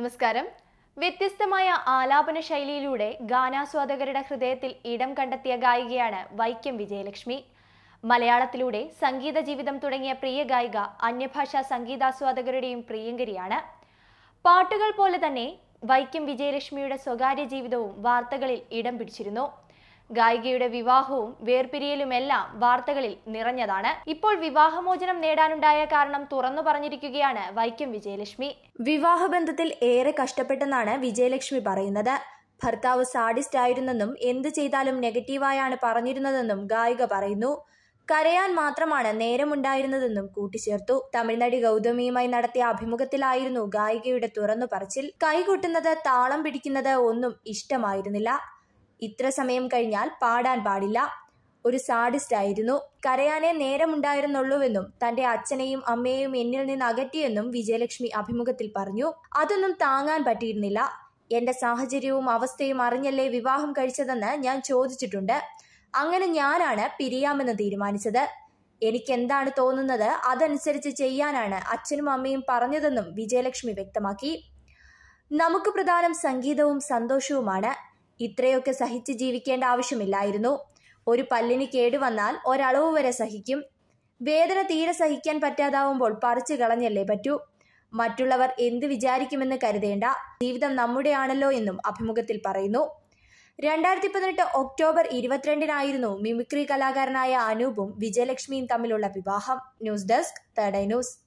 നമസ്കാരം വ്യത്യസ്തമായ ആലാപന ശൈലിയിലൂടെ ഗാനാസ്വാദകരുടെ ഹൃദയത്തിൽ ഇടം കണ്ടെത്തിയ ഗായികയാണ് വൈക്കം വിജയലക്ഷ്മി മലയാളത്തിലൂടെ സംഗീത ജീവിതം തുടങ്ങിയ പ്രിയ ഗായിക അന്യഭാഷാ സംഗീതാസ്വാദകരുടെയും പ്രിയങ്കരിയാണ് പാട്ടുകൾ പോലെ തന്നെ വൈക്കം വിജയലക്ഷ്മിയുടെ സ്വകാര്യ ജീവിതവും വാർത്തകളിൽ ഇടം പിടിച്ചിരുന്നു ഗായികയുടെ വിവാഹവും വേർപിരിയലുമെല്ലാം വാർത്തകളിൽ നിറഞ്ഞതാണ് ഇപ്പോൾ വിവാഹമോചനം നേടാനുണ്ടായ കാരണം തുറന്നു പറഞ്ഞിരിക്കുകയാണ് വൈക്കം വിജയലക്ഷ്മി വിവാഹബന്ധത്തിൽ ഏറെ കഷ്ടപ്പെട്ടെന്നാണ് വിജയലക്ഷ്മി പറയുന്നത് ഭർത്താവ് സാഡിസ്റ്റ് ആയിരുന്നെന്നും എന്ത് ചെയ്താലും നെഗറ്റീവായാണ് പറഞ്ഞിരുന്നതെന്നും ഗായിക പറയുന്നു കരയാൻ മാത്രമാണ് നേരമുണ്ടായിരുന്നതെന്നും കൂട്ടിച്ചേർത്തു തമിഴ്നടി ഗൗതമിയുമായി നടത്തിയ അഭിമുഖത്തിലായിരുന്നു ഗായികയുടെ തുറന്നു പറച്ചിൽ കൈകൊട്ടുന്നത് താളം പിടിക്കുന്നത് ഒന്നും ഇഷ്ടമായിരുന്നില്ല ഇത്ര സമയം കഴിഞ്ഞാൽ പാടാൻ പാടില്ല ഒരു സാഡിസ്റ്റ് ആയിരുന്നു കരയാനേ നേരമുണ്ടായിരുന്നുള്ളൂവെന്നും തന്റെ അച്ഛനെയും അമ്മയെയും എന്നിൽ നിന്ന് അകറ്റിയെന്നും വിജയലക്ഷ്മി അഭിമുഖത്തിൽ പറഞ്ഞു അതൊന്നും താങ്ങാൻ പറ്റിയിരുന്നില്ല എന്റെ സാഹചര്യവും അവസ്ഥയും അറിഞ്ഞല്ലേ വിവാഹം കഴിച്ചതെന്ന് ഞാൻ ചോദിച്ചിട്ടുണ്ട് അങ്ങനെ ഞാനാണ് പിരിയാമെന്ന് തീരുമാനിച്ചത് എനിക്കെന്താണ് തോന്നുന്നത് അതനുസരിച്ച് ചെയ്യാനാണ് അച്ഛനും അമ്മയും പറഞ്ഞതെന്നും വിജയലക്ഷ്മി വ്യക്തമാക്കി നമുക്ക് പ്രധാനം സംഗീതവും സന്തോഷവുമാണ് ഇത്രയൊക്കെ സഹിച്ച് ജീവിക്കേണ്ട ആവശ്യമില്ലായിരുന്നു ഒരു പല്ലിന് കേടുവന്നാൽ ഒരളവ് വരെ സഹിക്കും വേദന തീരെ സഹിക്കാൻ പറ്റാതാവുമ്പോൾ പറിച്ചു കളഞ്ഞല്ലേ പറ്റൂ മറ്റുള്ളവർ എന്ത് വിചാരിക്കുമെന്ന് കരുതേണ്ട ജീവിതം നമ്മുടെയാണല്ലോ എന്നും അഭിമുഖത്തിൽ പറയുന്നു രണ്ടായിരത്തി പതിനെട്ട് ഒക്ടോബർ ഇരുപത്തിരണ്ടിനായിരുന്നു മിമിക്രി കലാകാരനായ അനൂപും വിജയലക്ഷ്മിയും തമ്മിലുള്ള വിവാഹം ന്യൂസ് ഡെസ്ക് തേർഡ് ന്യൂസ്